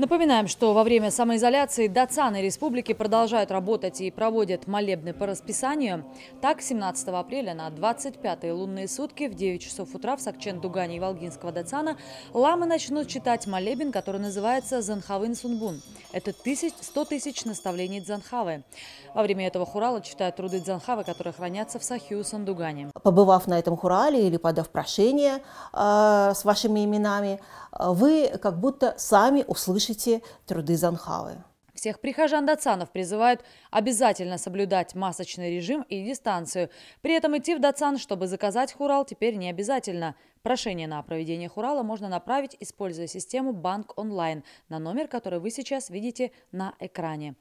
Напоминаем, что во время самоизоляции Дацаны Республики продолжают работать и проводят молебны по расписанию. Так, 17 апреля на 25-е лунные сутки в 9 часов утра в Сакчен-Дугане и Волгинского Дацана ламы начнут читать молебен, который называется «Занхавын Сунбун». Это 100 тысяч наставлений Дзанхавы. Во время этого хурала читают труды Дзанхавы, которые хранятся в Сахью Сандугане. Побывав на этом хурале или подав прошение э, с вашими именами, а, вы как будто сами услышите труды Дзанхавы. Всех прихожан Датсанов призывают обязательно соблюдать масочный режим и дистанцию. При этом идти в Датсан, чтобы заказать хурал, теперь не обязательно. Прошение на проведение хурала можно направить, используя систему «Банк онлайн» на номер, который вы сейчас видите на экране.